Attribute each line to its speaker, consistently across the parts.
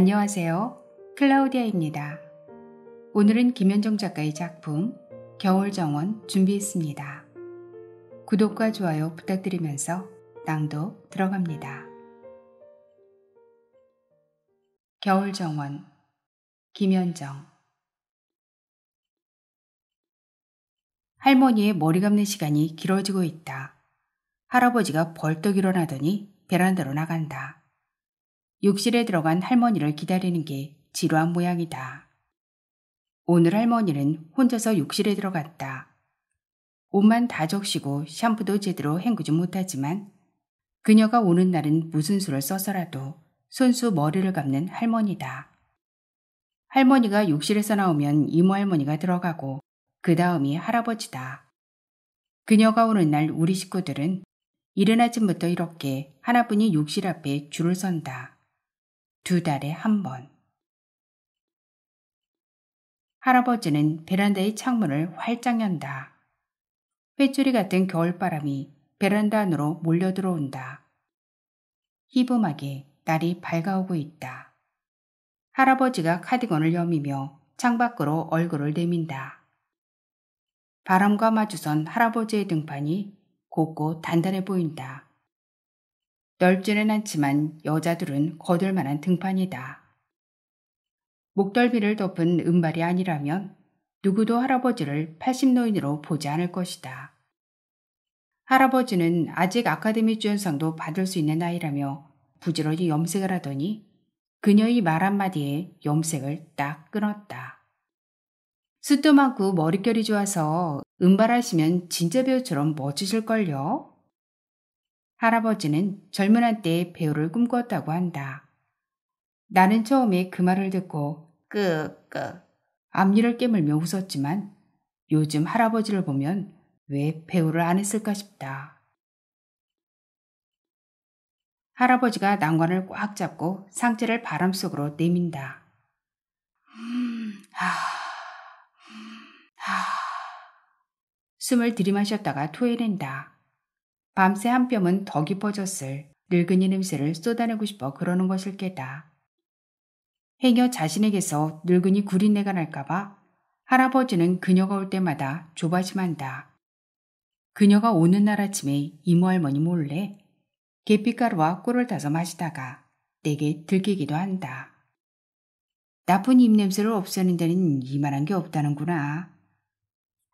Speaker 1: 안녕하세요. 클라우디아입니다. 오늘은 김현정 작가의 작품 겨울 정원 준비했습니다. 구독과 좋아요 부탁드리면서 낭독 들어갑니다. 겨울 정원 김현정 할머니의 머리 감는 시간이 길어지고 있다. 할아버지가 벌떡 일어나더니 베란다로 나간다. 욕실에 들어간 할머니를 기다리는 게 지루한 모양이다. 오늘 할머니는 혼자서 욕실에 들어갔다. 옷만 다 적시고 샴푸도 제대로 헹구지 못하지만 그녀가 오는 날은 무슨 수를 써서라도 손수 머리를 감는 할머니다. 할머니가 욕실에서 나오면 이모 할머니가 들어가고 그 다음이 할아버지다. 그녀가 오는 날 우리 식구들은 이른 아침부터 이렇게 하나뿐이 욕실 앞에 줄을 선다. 두 달에 한 번. 할아버지는 베란다의 창문을 활짝 연다. 회줄이 같은 겨울바람이 베란다 안으로 몰려 들어온다. 희범하게 날이 밝아오고 있다. 할아버지가 카디건을 여미며 창밖으로 얼굴을 내민다. 바람과 마주선 할아버지의 등판이 곱고 단단해 보인다. 넓지는 않지만 여자들은 거들 만한 등판이다. 목덜미를 덮은 은발이 아니라면 누구도 할아버지를 80노인으로 보지 않을 것이다. 할아버지는 아직 아카데미 주연상도 받을 수 있는 나이라며 부지런히 염색을 하더니 그녀의 말 한마디에 염색을 딱 끊었다. 숱도 많고 머릿결이 좋아서 은발하시면 진짜 배우처럼 멋지실걸요? 할아버지는 젊은 한때 배우를 꿈꿨다고 한다. 나는 처음에 그 말을 듣고 끄끄 앞니를 깨물며 웃었지만 요즘 할아버지를 보면 왜 배우를 안 했을까 싶다. 할아버지가 난관을 꽉 잡고 상체를 바람 속으로 내민다. 음, 하, 하, 숨을 들이마셨다가 토해낸다. 밤새 한 뼘은 더 깊어졌을 늙은이 냄새를 쏟아내고 싶어 그러는 것일 게다. 행여 자신에게서 늙은이 구린내가 날까봐 할아버지는 그녀가 올 때마다 조바심한다. 그녀가 오는 날 아침에 이모 할머니 몰래 계피가루와 꿀을 타서 마시다가 내게 들키기도 한다. 나쁜 입냄새를 없애는 데는 이만한 게 없다는구나.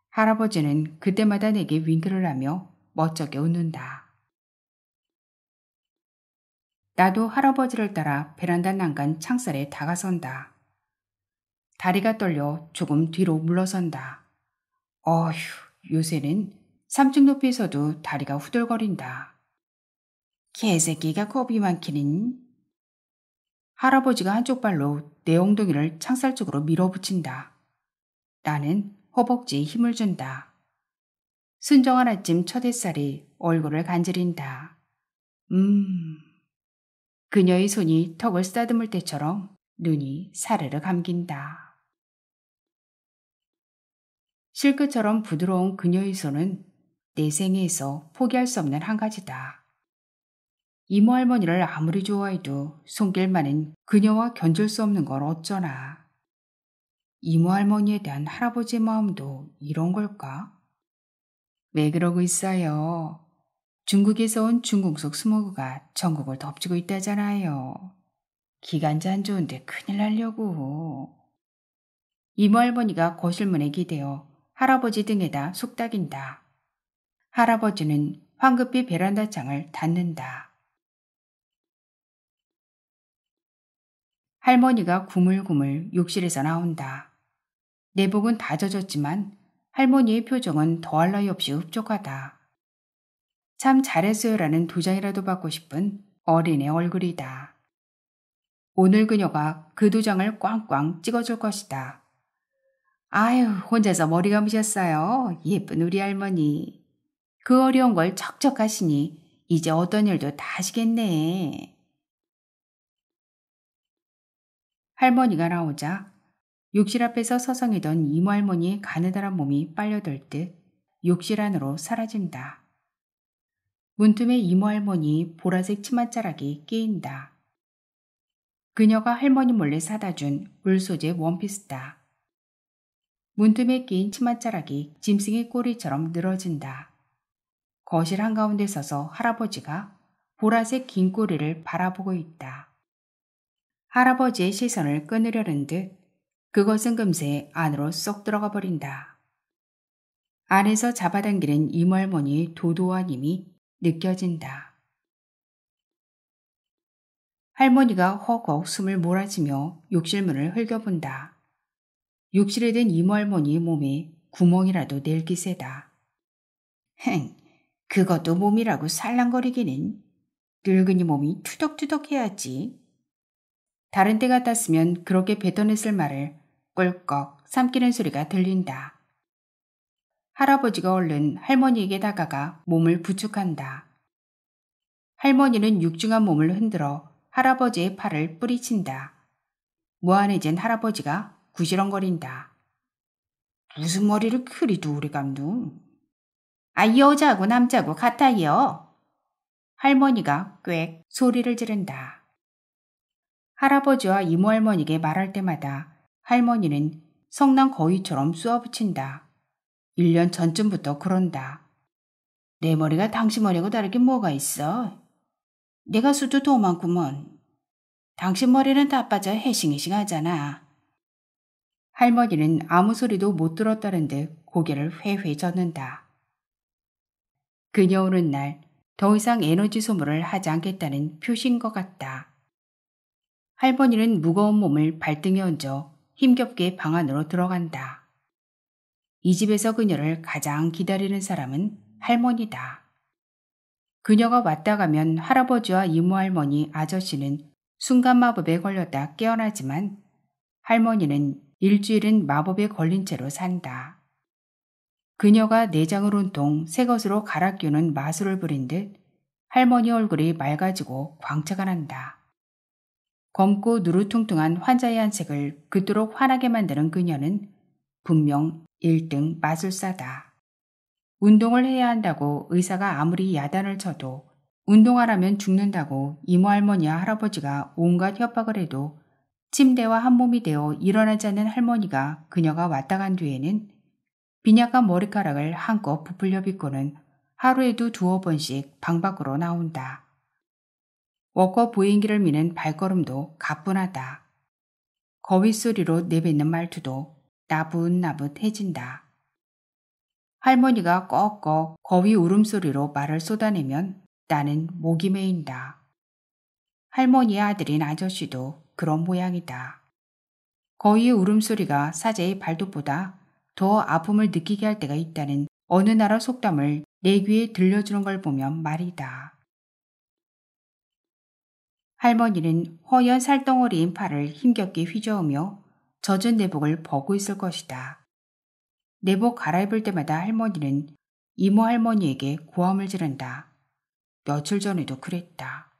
Speaker 1: 할아버지는 그때마다 내게 윙크를 하며 멋쩍게 웃는다. 나도 할아버지를 따라 베란다 난간 창살에 다가선다. 다리가 떨려 조금 뒤로 물러선다. 어휴, 요새는 3층 높이에서도 다리가 후들거린다. 개새끼가 겁이 많기는. 할아버지가 한쪽 발로 내 엉덩이를 창살 쪽으로 밀어붙인다. 나는 허벅지에 힘을 준다. 순정한 아침 첫 햇살이 얼굴을 간지린다. 음. 그녀의 손이 턱을 쓰다듬을 때처럼 눈이 사르르 감긴다. 실끝처럼 부드러운 그녀의 손은 내 생애에서 포기할 수 없는 한 가지다. 이모 할머니를 아무리 좋아해도 손길만은 그녀와 견줄 수 없는 걸 어쩌나. 이모 할머니에 대한 할아버지의 마음도 이런 걸까? 왜 그러고 있어요? 중국에서 온중국속 스모그가 전국을 덮치고 있다잖아요. 기간제 안 좋은데 큰일 날려고. 이모 할머니가 거실문에 기대어 할아버지 등에다 속닥인다. 할아버지는 황급히 베란다 창을 닫는다. 할머니가 구물구물 욕실에서 나온다. 내복은 다 젖었지만 할머니의 표정은 더할 나위 없이 흡족하다. 참 잘했어요라는 두 장이라도 받고 싶은 어린애 얼굴이다. 오늘 그녀가 그두 장을 꽝꽝 찍어줄 것이다. 아유, 혼자서 머리 감으셨어요. 예쁜 우리 할머니. 그 어려운 걸 척척 하시니 이제 어떤 일도 다 하시겠네. 할머니가 나오자 욕실 앞에서 서성이던 이모 할머니의 가느다란 몸이 빨려들 듯 욕실 안으로 사라진다. 문틈에 이모 할머니 보라색 치맛자락이 끼인다. 그녀가 할머니 몰래 사다 준 울소재 원피스다. 문틈에 끼인 치맛자락이 짐승의 꼬리처럼 늘어진다. 거실 한가운데 서서 할아버지가 보라색 긴 꼬리를 바라보고 있다. 할아버지의 시선을 끊으려는 듯 그것은 금세 안으로 쏙 들어가 버린다. 안에서 잡아당기는 이멀머니의 도도한 힘이 느껴진다. 할머니가 허걱 숨을 몰아치며 욕실문을 흘겨본다. 욕실에 든 이멀머니의 몸에 구멍이라도 낼 기세다. 헹, 그것도 몸이라고 살랑거리기는 늙은이 몸이 투덕투덕해야지. 다른 때 같았으면 그렇게 뱉어냈을 말을 꿀꺽 삼키는 소리가 들린다. 할아버지가 얼른 할머니에게 다가가 몸을 부축한다. 할머니는 육중한 몸을 흔들어 할아버지의 팔을 뿌리친다. 무한해진 할아버지가 구시렁거린다. 무슨 머리를 그리도 우리 감누? 아 여자하고 남자하고 같아요. 할머니가 꽥 소리를 지른다. 할아버지와 이모할머니에게 말할 때마다 할머니는 성난 거위처럼 쏘아붙인다. 1년 전쯤부터 그런다. 내 머리가 당신 머리하고 다르게 뭐가 있어? 내가 수도 더 많구먼. 당신 머리는 다 빠져 해싱해싱 하잖아. 할머니는 아무 소리도 못 들었다는 듯 고개를 회회 젓는다. 그녀 오는 날 더 이상 에너지 소모를 하지 않겠다는 표시인 것 같다. 할머니는 무거운 몸을 발등에 얹어 힘겹게 방 안으로 들어간다. 이 집에서 그녀를 가장 기다리는 사람은 할머니다. 그녀가 왔다 가면 할아버지와 이모할머니 아저씨는 순간 마법에 걸렸다 깨어나지만 할머니는 일주일은 마법에 걸린 채로 산다. 그녀가 내장을 온통 새 것으로 갈아 끼우는 마술을 부린 듯 할머니 얼굴이 맑아지고 광채가 난다. 검고 누르퉁퉁한 환자의 한색을 그토록 환하게 만드는 그녀는 분명 1등 마술사다. 운동을 해야 한다고 의사가 아무리 야단을 쳐도 운동하라면 죽는다고 이모 할머니와 할아버지가 온갖 협박을 해도 침대와 한몸이 되어 일어나지 않는 할머니가 그녀가 왔다 간 뒤에는 빈약한 머리카락을 한껏 부풀려 빗고는 하루에도 두어 번씩 방 밖으로 나온다. 워커 보행기를 미는 발걸음도 가뿐하다. 거위 소리로 내뱉는 말투도 나붓나붓해진다. 할머니가 꺽꺽 거위 울음소리로 말을 쏟아내면 나는 목이 메인다. 할머니의 아들인 아저씨도 그런 모양이다. 거위의 울음소리가 사제의 발톱보다 더 아픔을 느끼게 할 때가 있다는 어느 나라 속담을 내 귀에 들려주는 걸 보면 말이다. 할머니는 허연 살덩어리인 팔을 힘겹게 휘저으며 젖은 내복을 버고 있을 것이다. 내복 갈아입을 때마다 할머니는 이모 할머니에게 고함을 지른다. 며칠 전에도 그랬다.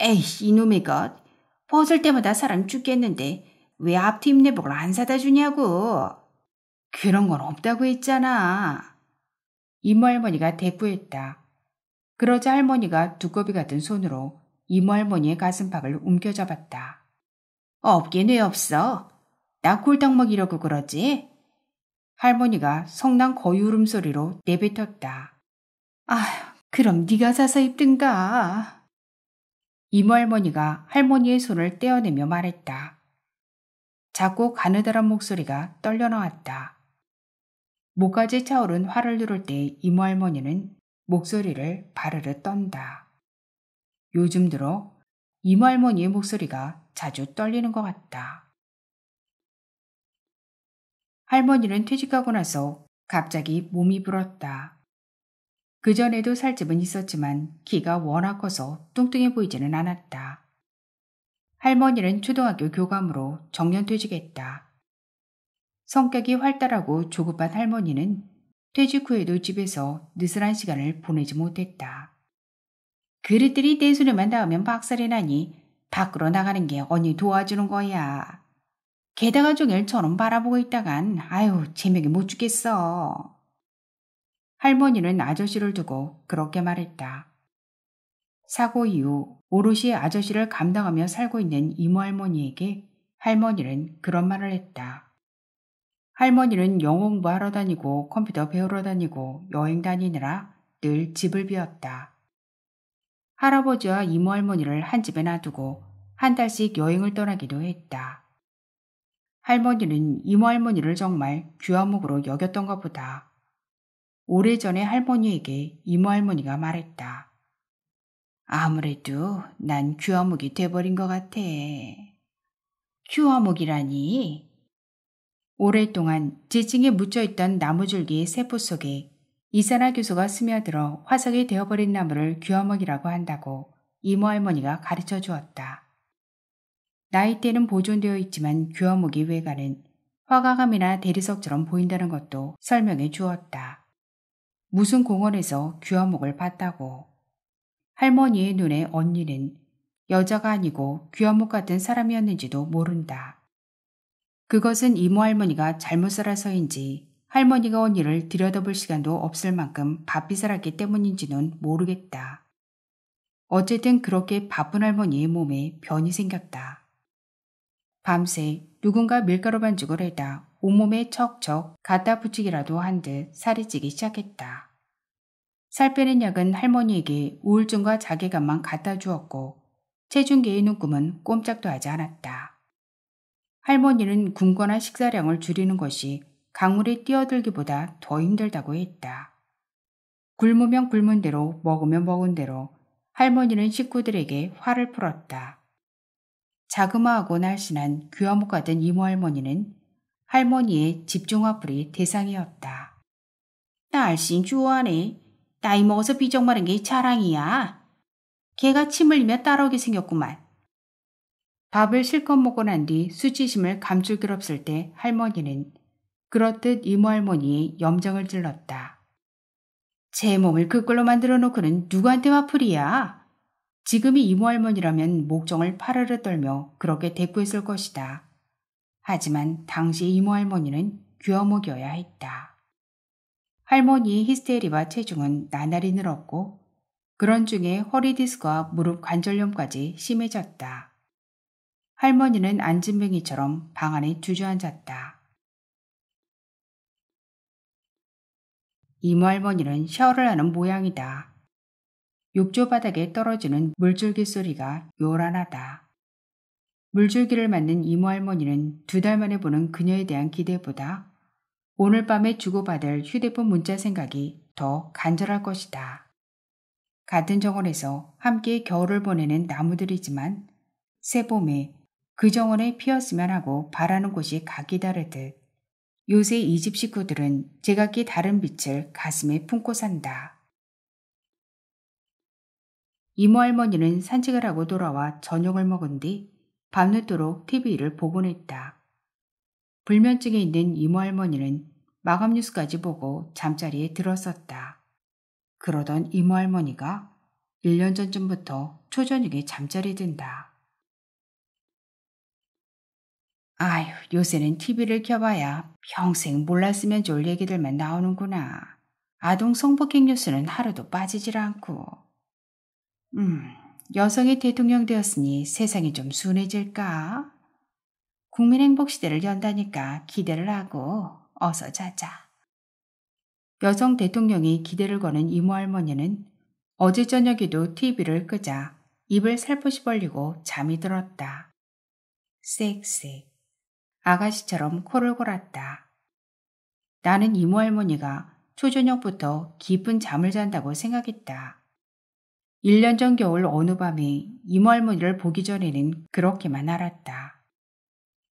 Speaker 1: 에이, 이놈의 것. 벗을 때마다 사람 죽겠는데 왜 앞뒤 입내복을 안 사다 주냐고. 그런 건 없다고 했잖아. 이모 할머니가 대꾸했다. 그러자 할머니가 두꺼비 같은 손으로 이모할머니의 가슴팍을 움켜잡았다. 없긴 왜 없어? 나 콜당 먹이려고 그러지? 할머니가 성난 거유름 소리로 내뱉었다. 아, 그럼 네가 사서 입든가. 이모 할머니가 할머니의 손을 떼어내며 말했다. 작고 가느다란 목소리가 떨려 나왔다. 목까지 차오른 화를 누를 때 이모 할머니는 목소리를 바르르 떤다. 요즘 들어 이모 할머니의 목소리가 자주 떨리는 것 같다. 할머니는 퇴직하고 나서 갑자기 몸이 불었다. 그전에도 살집은 있었지만 키가 워낙 커서 뚱뚱해 보이지는 않았다. 할머니는 초등학교 교감으로 정년 퇴직했다. 성격이 활달하고 조급한 할머니는 퇴직 후에도 집에서 느슨한 시간을 보내지 못했다. 그릇들이 떼 소리만 닿으면 박살이 나니 밖으로 나가는 게 언니 도와주는 거야. 게다가 종일 처럼 바라보고 있다간 아유 제명이 못 죽겠어. 할머니는 아저씨를 두고 그렇게 말했다. 사고 이후 오롯이 아저씨를 감당하며 살고 있는 이모 할머니에게 할머니는 그런 말을 했다. 할머니는 영어 공부하러 다니고 컴퓨터 배우러 다니고 여행 다니느라 늘 집을 비웠다. 할아버지와 이모 할머니를 한 집에 놔두고 한 달씩 여행을 떠나기도 했다. 할머니는 이모 할머니를 정말 귀화목으로 여겼던가 보다. 오래전에 할머니에게 이모 할머니가 말했다. 아무래도 난 귀화목이 돼버린 것 같아. 귀화목이라니? 오랫동안 지층에 묻혀있던 나무줄기의 세포 속에 이산화 교수가 스며들어 화석이 되어버린 나무를 귀화목이라고 한다고 이모 할머니가 가르쳐 주었다. 나이대는 보존되어 있지만 귀화목이 외관은 화가감이나 대리석처럼 보인다는 것도 설명해 주었다. 무슨 공원에서 귀화목을 봤다고. 할머니의 눈에 언니는 여자가 아니고 귀화목 같은 사람이었는지도 모른다. 그것은 이모 할머니가 잘못 살아서인지 할머니가 언니를 들여다볼 시간도 없을 만큼 바삐 살았기 때문인지는 모르겠다. 어쨌든 그렇게 바쁜 할머니의 몸에 변이 생겼다. 밤새 누군가 밀가루 반죽을 해다 온몸에 척척 갖다 붙이기라도 한 듯 살이 찌기 시작했다. 살 빼는 약은 할머니에게 우울증과 자괴감만 갖다 주었고 체중계의 눈금은 꼼짝도 하지 않았다. 할머니는 굶거나 식사량을 줄이는 것이 강물에 뛰어들기보다 더 힘들다고 했다. 굶으면 굶은 대로 먹으면 먹은 대로 할머니는 식구들에게 화를 풀었다. 자그마하고 날씬한 귀화목 같은 이모할머니는 할머니의 집중화풀이 대상이었다. 날씬 좋아하네. 나이 먹어서 비정 마른 게 자랑이야. 개가 침 흘리며 따라오게 생겼구만. 밥을 실컷 먹고 난 뒤 수치심을 감출 길 없을 때 할머니는 그렇듯 이모 할머니 염장을 질렀다제 몸을 그걸로 만들어 놓고는 누구한테 화풀이야? 지금이 이모 할머니라면 목정을 파르르 떨며 그렇게 대꾸했을 것이다. 하지만 당시 이모 할머니는 귀어목이어야 했다. 할머니의 히스테리와 체중은 나날이 늘었고 그런 중에 허리 디스크와 무릎 관절염까지 심해졌다. 할머니는 안진뱅이처럼 방 안에 주저앉았다. 이모 할머니는 샤워를 하는 모양이다. 욕조 바닥에 떨어지는 물줄기 소리가 요란하다. 물줄기를 맞는 이모 할머니는 두 달 만에 보는 그녀에 대한 기대보다 오늘 밤에 주고받을 휴대폰 문자 생각이 더 간절할 것이다. 같은 정원에서 함께 겨울을 보내는 나무들이지만 새봄에 그 정원에 피었으면 하고 바라는 곳이 각기 다르듯 요새 이 집 식구들은 제각기 다른 빛을 가슴에 품고 산다. 이모 할머니는 산책을 하고 돌아와 저녁을 먹은 뒤 밤늦도록 TV를 보곤 했다. 불면증에 있는 이모 할머니는 마감 뉴스까지 보고 잠자리에 들었었다. 그러던 이모 할머니가 1년 전쯤부터 초저녁에 잠자리 든다. 아유, 요새는 TV를 켜봐야 평생 몰랐으면 좋을 얘기들만 나오는구나. 아동 성폭행 뉴스는 하루도 빠지질 않고. 음, 여성이 대통령 되었으니 세상이 좀 순해질까? 국민행복시대를 연다니까 기대를 하고 어서 자자. 여성 대통령이 기대를 거는 이모 할머니는 어제 저녁에도 TV를 끄자 입을 살포시 벌리고 잠이 들었다. 쌕쌕. 아가씨처럼 코를 골았다. 나는 이모 할머니가 초저녁부터 깊은 잠을 잔다고 생각했다. 1년 전 겨울 어느 밤에 이모 할머니를 보기 전에는 그렇게만 알았다.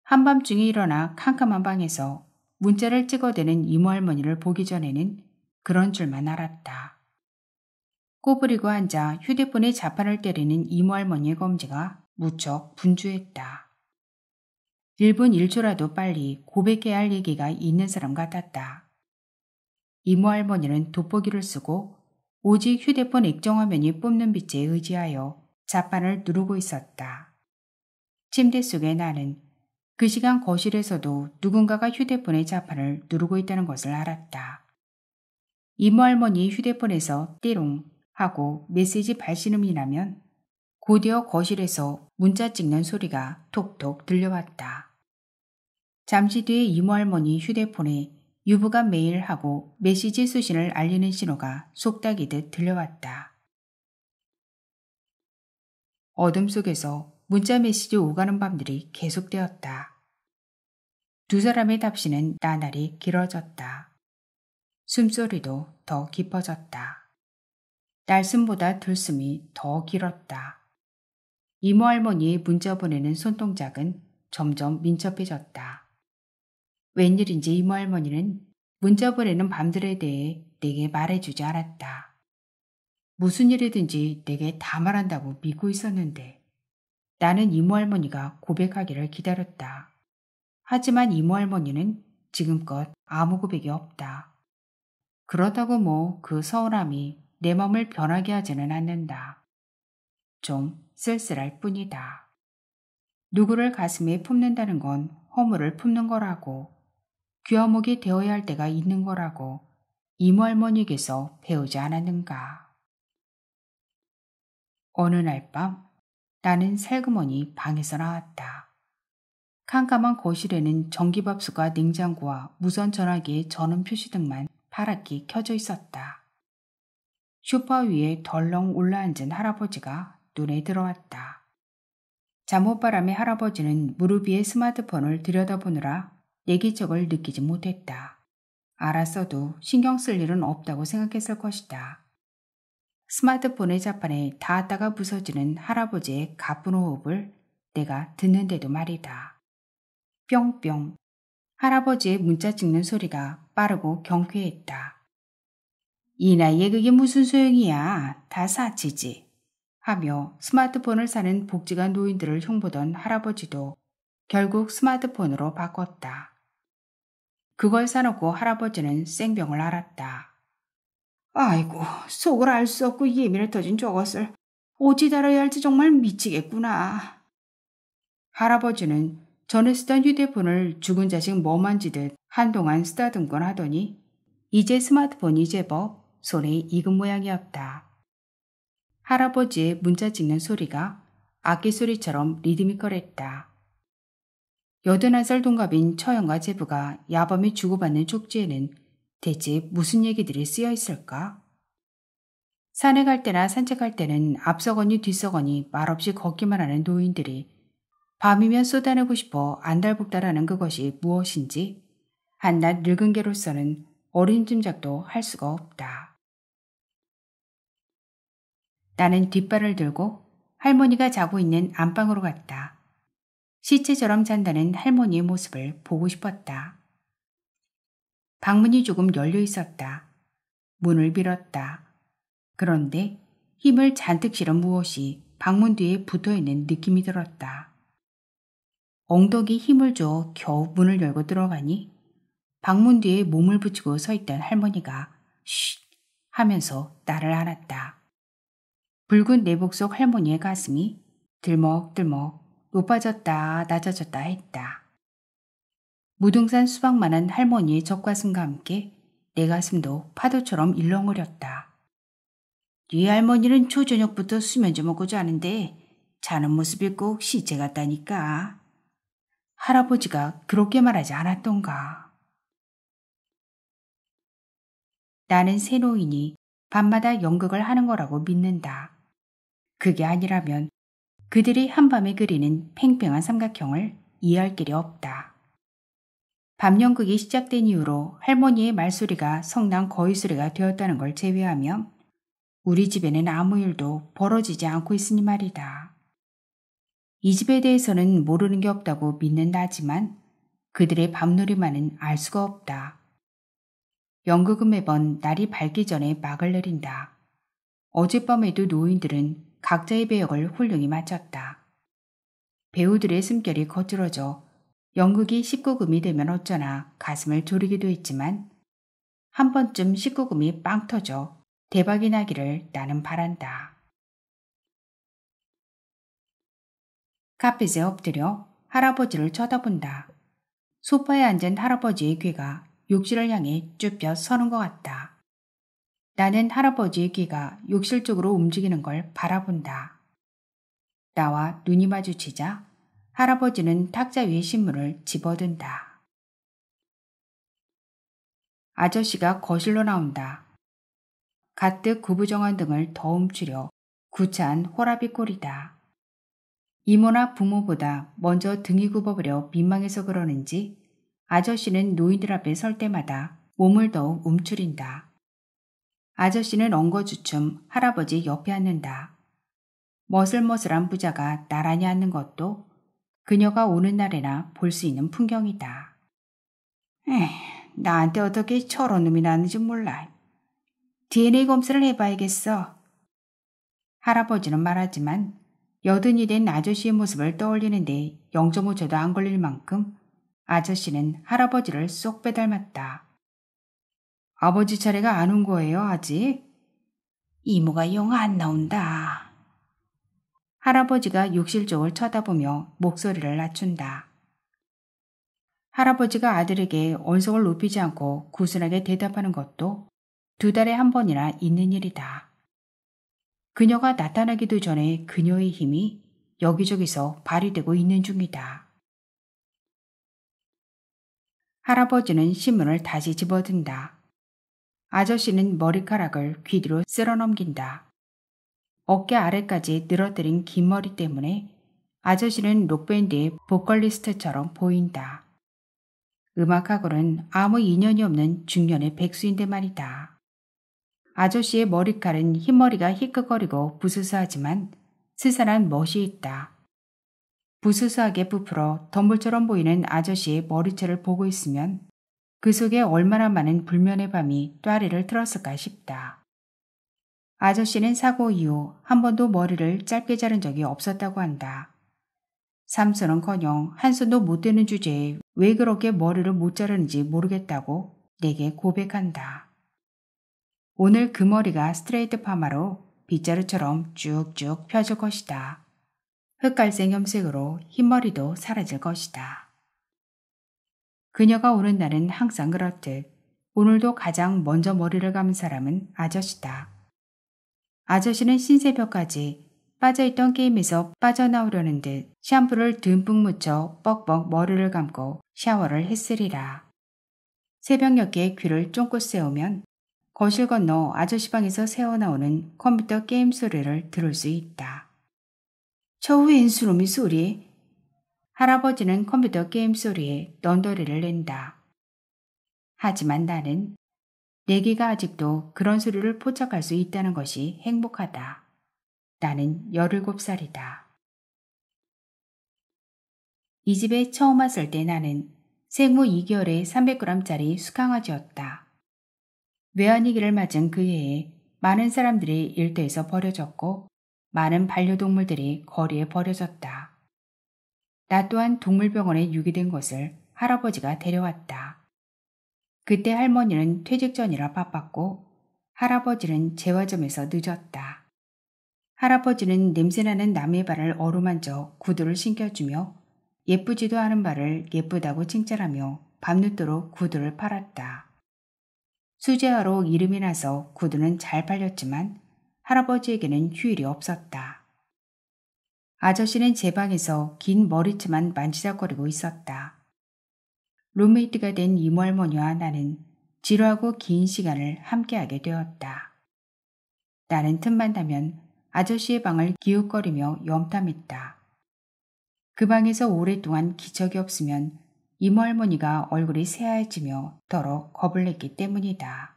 Speaker 1: 한밤중에 일어나 캄캄한 방에서 문자를 찍어대는 이모 할머니를 보기 전에는 그런 줄만 알았다. 꼬부리고 앉아 휴대폰에 자판을 때리는 이모 할머니의 검지가 무척 분주했다. 1분 1초라도 빨리 고백해야 할 얘기가 있는 사람 같았다. 이모 할머니는 돋보기를 쓰고 오직 휴대폰 액정화면이 뽑는 빛에 의지하여 자판을 누르고 있었다. 침대 속에 나는 그 시간 거실에서도 누군가가 휴대폰의 자판을 누르고 있다는 것을 알았다. 이모 할머니 휴대폰에서 띠롱 하고 메시지 발신음이 나면 곧이어 거실에서 문자 찍는 소리가 톡톡 들려왔다. 잠시 뒤에 이모 할머니 휴대폰에 유부가 메일하고 메시지 수신을 알리는 신호가 속닥이듯 들려왔다. 어둠 속에서 문자 메시지 오가는 밤들이 계속되었다. 두 사람의 답시는 나날이 길어졌다. 숨소리도 더 깊어졌다. 날숨보다 들숨이 더 길었다. 이모 할머니의 문자 보내는 손동작은 점점 민첩해졌다. 웬일인지 이모 할머니는 문자 보내는 밤들에 대해 내게 말해주지 않았다. 무슨 일이든지 내게 다 말한다고 믿고 있었는데 나는 이모 할머니가 고백하기를 기다렸다. 하지만 이모 할머니는 지금껏 아무 고백이 없다. 그렇다고 뭐 그 서운함이 내 마음을 변하게 하지는 않는다. 좀 쓸쓸할 뿐이다. 누구를 가슴에 품는다는 건 허물을 품는 거라고 귀화목이 되어야 할 때가 있는 거라고 이모 할머니께서 배우지 않았는가. 어느 날 밤 나는 살그머니 방에서 나왔다. 캄캄한 거실에는 전기밥솥과 냉장고와 무선 전화기의 전원 표시등만 파랗게 켜져 있었다. 슈퍼 위에 덜렁 올라앉은 할아버지가 눈에 들어왔다. 잠옷바람에 할아버지는 무릎 위에 스마트폰을 들여다보느라 예기적을 느끼지 못했다. 알았어도 신경 쓸 일은 없다고 생각했을 것이다. 스마트폰의 자판에 닿았다가 부서지는 할아버지의 가쁜 호흡을 내가 듣는데도 말이다. 뿅뿅. 할아버지의 문자 찍는 소리가 빠르고 경쾌했다. 이 나이에 그게 무슨 소용이야. 다 사치지. 하며 스마트폰을 사는 복지관 노인들을 흉보던 할아버지도 결국 스마트폰으로 바꿨다. 그걸 사놓고 할아버지는 생병을 앓았다. 아이고, 속을 알 수 없고 예민해 터진 저것을 어찌 다뤄야 할지 정말 미치겠구나. 할아버지는 전에 쓰던 휴대폰을 죽은 자식 머만지듯 한동안 쓰다듬곤 하더니 이제 스마트폰이 제법 손에 익은 모양이었다. 할아버지의 문자 찍는 소리가 악기 소리처럼 리드미컬했다. 8한살 동갑인 처형과 제부가 야밤에 주고받는 쪽지에는 대체 무슨 얘기들이 쓰여 있을까? 산에 갈 때나 산책할 때는 앞서거니 뒤서거니 말없이 걷기만 하는 노인들이 밤이면 쏟아내고 싶어 안달복달하는 그것이 무엇인지 한낱 늙은 개로서는 어린 짐작도 할 수가 없다. 나는 뒷발을 들고 할머니가 자고 있는 안방으로 갔다. 시체처럼 잔다는 할머니의 모습을 보고 싶었다. 방문이 조금 열려 있었다. 문을 빌었다 그런데 힘을 잔뜩 실은 무엇이 방문 뒤에 붙어 있는 느낌이 들었다. 엉덩이 힘을 줘 겨우 문을 열고 들어가니 방문 뒤에 몸을 붙이고 서 있던 할머니가 쉿 하면서 나를 안았다. 붉은 내복 속 할머니의 가슴이 들먹들먹 높아졌다 낮아졌다 했다. 무등산 수박만한 할머니의 적과슴과 함께 내 가슴도 파도처럼 일렁거렸다. 네 할머니는 초저녁부터 수면제 먹고자 는데 자는 모습이 꼭 시체 같다니까. 할아버지가 그렇게 말하지 않았던가. 나는 새노인이 밤마다 연극을 하는 거라고 믿는다. 그게 아니라면 그들이 한밤에 그리는 팽팽한 삼각형을 이해할 길이 없다. 밤연극이 시작된 이후로 할머니의 말소리가 성당 거위소리가 되었다는 걸 제외하며 우리 집에는 아무 일도 벌어지지 않고 있으니 말이다. 이 집에 대해서는 모르는 게 없다고 믿는 나지만 그들의 밤놀이만은 알 수가 없다. 연극은 매번 날이 밝기 전에 막을 내린다. 어젯밤에도 노인들은 각자의 배역을 훌륭히 마쳤다. 배우들의 숨결이 거칠어져 연극이 19금이 되면 어쩌나 가슴을 졸이기도 했지만 한 번쯤 19금이 빵 터져 대박이 나기를 나는 바란다. 카펫에 엎드려 할아버지를 쳐다본다. 소파에 앉은 할아버지의 귀가 욕실을 향해 쭈뼛 서는 것 같다. 나는 할아버지의 귀가 욕실쪽으로 움직이는 걸 바라본다. 나와 눈이 마주치자 할아버지는 탁자 위에 신문을 집어든다. 아저씨가 거실로 나온다. 가뜩 구부정한 등을 더 움츠려 구차한 호라비 꼴이다. 이모나 부모보다 먼저 등이 굽어버려 민망해서 그러는지 아저씨는 노인들 앞에 설 때마다 몸을 더욱 움츠린다. 아저씨는 엉거주춤 할아버지 옆에 앉는다. 머슬머슬한 부자가 나란히 앉는 것도 그녀가 오는 날에나 볼 수 있는 풍경이다. 에이, 나한테 어떻게 저런 놈이 나는지 몰라. DNA 검사를 해봐야겠어. 할아버지는 말하지만 여든이 된 아저씨의 모습을 떠올리는데 0.5초도 안 걸릴 만큼 아저씨는 할아버지를 쏙 빼닮았다. 아버지 차례가 안 온 거예요, 아직? 이모가 영화안 나온다. 할아버지가 욕실 쪽을 쳐다보며 목소리를 낮춘다. 할아버지가 아들에게 언성을 높이지 않고 구슬하게 대답하는 것도 두 달에 한 번이나 있는 일이다. 그녀가 나타나기도 전에 그녀의 힘이 여기저기서 발휘되고 있는 중이다. 할아버지는 신문을 다시 집어든다. 아저씨는 머리카락을 귀뒤로 쓸어 넘긴다. 어깨 아래까지 늘어뜨린 긴 머리 때문에 아저씨는 록밴드의 보컬리스트처럼 보인다. 음악하고는 아무 인연이 없는 중년의 백수인데 말이다. 아저씨의 머리칼은 흰머리가 희끗거리고 부스스하지만 스산한 멋이 있다. 부스스하게 부풀어 덤불처럼 보이는 아저씨의 머리채를 보고 있으면 그 속에 얼마나 많은 불면의 밤이 또아리를 틀었을까 싶다. 아저씨는 사고 이후 한 번도 머리를 짧게 자른 적이 없었다고 한다. 삼손은커녕 한 손도 못대는 주제에 왜 그렇게 머리를 못 자르는지 모르겠다고 내게 고백한다. 오늘 그 머리가 스트레이트 파마로 빗자루처럼 쭉쭉 펴질 것이다. 흑갈색 염색으로 흰머리도 사라질 것이다. 그녀가 오는 날은 항상 그렇듯 오늘도 가장 먼저 머리를 감은 사람은 아저씨다. 아저씨는 신세벽까지 빠져있던 게임에서 빠져나오려는 듯 샴푸를 듬뿍 묻혀 뻑뻑 머리를 감고 샤워를 했으리라. 새벽녘에 귀를 쫑긋 세우면 거실 건너 아저씨 방에서 새어나오는 컴퓨터 게임 소리를 들을 수 있다. 저 왼수놈이 소리 할아버지는 컴퓨터 게임 소리에 넌더리를 낸다. 하지만 나는 내기가 아직도 그런 소리를 포착할 수 있다는 것이 행복하다. 나는 17살이다. 이 집에 처음 왔을 때 나는 생후 2개월에 300g짜리 수강아지였다. 외환위기를 맞은 그 해에 많은 사람들이 일터에서 버려졌고 많은 반려동물들이 거리에 버려졌다. 나 또한 동물병원에 유기된 것을 할아버지가 데려왔다. 그때 할머니는 퇴직 전이라 바빴고 할아버지는 재화점에서 늦었다. 할아버지는 냄새나는 남의 발을 어루만져 구두를 신겨주며 예쁘지도 않은 발을 예쁘다고 칭찬하며 밤늦도록 구두를 팔았다. 수제화로 이름이 나서 구두는 잘 팔렸지만 할아버지에게는 휴일이 없었다. 아저씨는 제 방에서 긴 머리채만 만지작거리고 있었다. 룸메이트가 된 이모할머니와 나는 지루하고 긴 시간을 함께하게 되었다. 나는 틈만 나면 아저씨의 방을 기웃거리며 염탐했다. 그 방에서 오랫동안 기척이 없으면 이모할머니가 얼굴이 새하얘지며 더러 겁을 냈기 때문이다.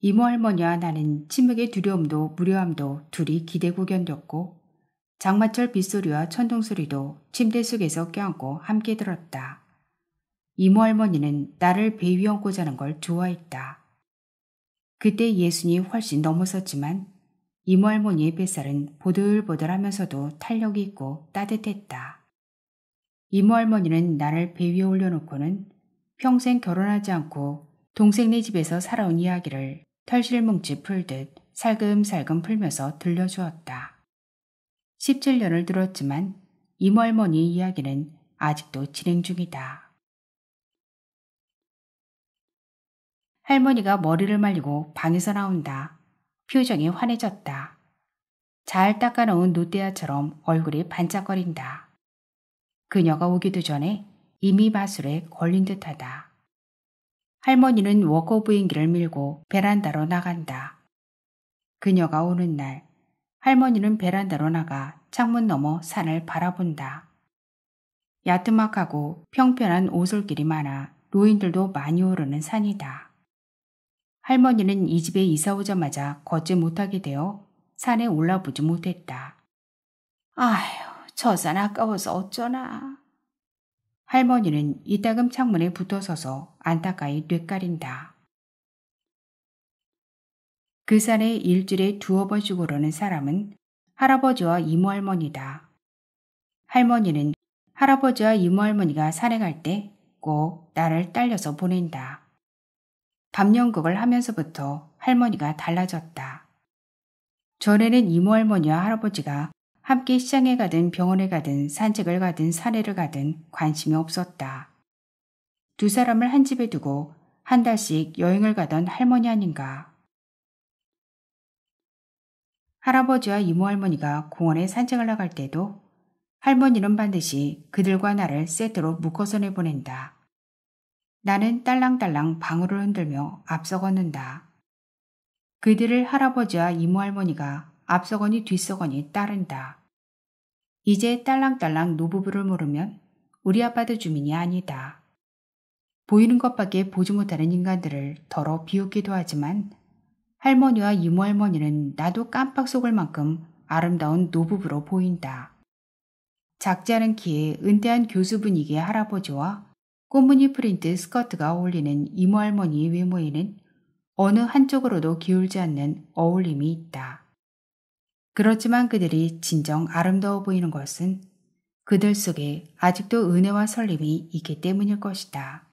Speaker 1: 이모할머니와 나는 침묵의 두려움도 무료함도 둘이 기대고 견뎠고 장마철 빗소리와 천둥소리도 침대 속에서 껴안고 함께 들었다. 이모 할머니는 나를 배 위에 얹고 자는 걸 좋아했다. 그때 예순이 훨씬 넘었었지만 이모 할머니의 뱃살은 보들보들하면서도 탄력이 있고 따뜻했다. 이모 할머니는 나를 배 위에 올려놓고는 평생 결혼하지 않고 동생네 집에서 살아온 이야기를 털실뭉치 풀듯 살금살금 풀면서 들려주었다. 17년을 들었지만 이멀머니 이야기는 아직도 진행 중이다. 할머니가 머리를 말리고 방에서 나온다. 표정이 환해졌다. 잘 닦아놓은 노대야처럼 얼굴이 반짝거린다. 그녀가 오기도 전에 이미 마술에 걸린 듯하다. 할머니는 워커 부인기를 밀고 베란다로 나간다. 그녀가 오는 날 할머니는 베란다로 나가 창문 너머 산을 바라본다. 야트막하고 평편한 오솔길이 많아 노인들도 많이 오르는 산이다. 할머니는 이 집에 이사 오자마자 걷지 못하게 되어 산에 올라보지 못했다. 아휴, 저 산 아까워서 어쩌나. 할머니는 이따금 창문에 붙어서서 안타까이 뇌까린다. 그산에 일주일에 두어 번씩 오르는 사람은 할아버지와 이모할머니다. 할머니는 할아버지와 이모할머니가 산에갈 때 꼭 나를 딸려서 보낸다. 밤연극을 하면서부터 할머니가 달라졌다. 전에는 이모할머니와 할아버지가 함께 시장에 가든 병원에 가든 산책을 가든 사례를 가든 관심이 없었다. 두 사람을 한 집에 두고 한 달씩 여행을 가던 할머니 아닌가. 할아버지와 이모 할머니가 공원에 산책을 나갈 때도 할머니는 반드시 그들과 나를 세트로 묶어서 내보낸다. 나는 딸랑딸랑 방울을 흔들며 앞서걷는다. 그들을 할아버지와 이모 할머니가 앞서거니 뒤서거니 따른다. 이제 딸랑딸랑 노부부를 모르면 우리 아파트 주민이 아니다. 보이는 것밖에 보지 못하는 인간들을 더러 비웃기도 하지만 할머니와 이모할머니는 나도 깜빡 속을 만큼 아름다운 노부부로 보인다. 작지 않은 키에 은퇴한 교수분위기의 할아버지와 꽃무늬 프린트 스커트가 어울리는 이모할머니의 외모에는 어느 한쪽으로도 기울지 않는 어울림이 있다. 그렇지만 그들이 진정 아름다워 보이는 것은 그들 속에 아직도 은혜와 설렘이 있기 때문일 것이다.